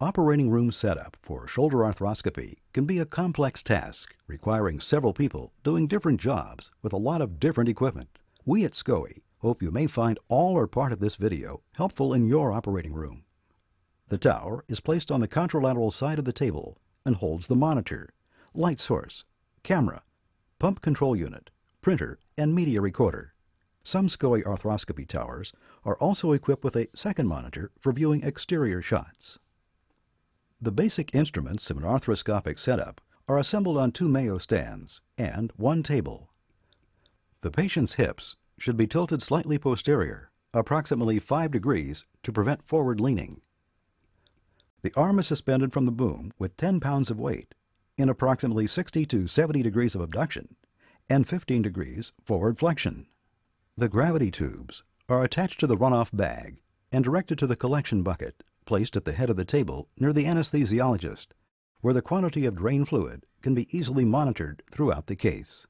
Operating room setup for shoulder arthroscopy can be a complex task requiring several people doing different jobs with a lot of different equipment. We at SCOE hope you may find all or part of this video helpful in your operating room. The tower is placed on the contralateral side of the table and holds the monitor, light source, camera, pump control unit, printer, and media recorder. Some SCOE arthroscopy towers are also equipped with a second monitor for viewing exterior shots. The basic instruments of an arthroscopic setup are assembled on two Mayo stands and one table. The patient's hips should be tilted slightly posterior, approximately 5 degrees, to prevent forward leaning. The arm is suspended from the boom with 10 pounds of weight in approximately 60 to 70 degrees of abduction and 15 degrees forward flexion. The gravity tubes are attached to the runoff bag and directed to the collection bucket placed at the head of the table near the anesthesiologist, where the quantity of drain fluid can be easily monitored throughout the case.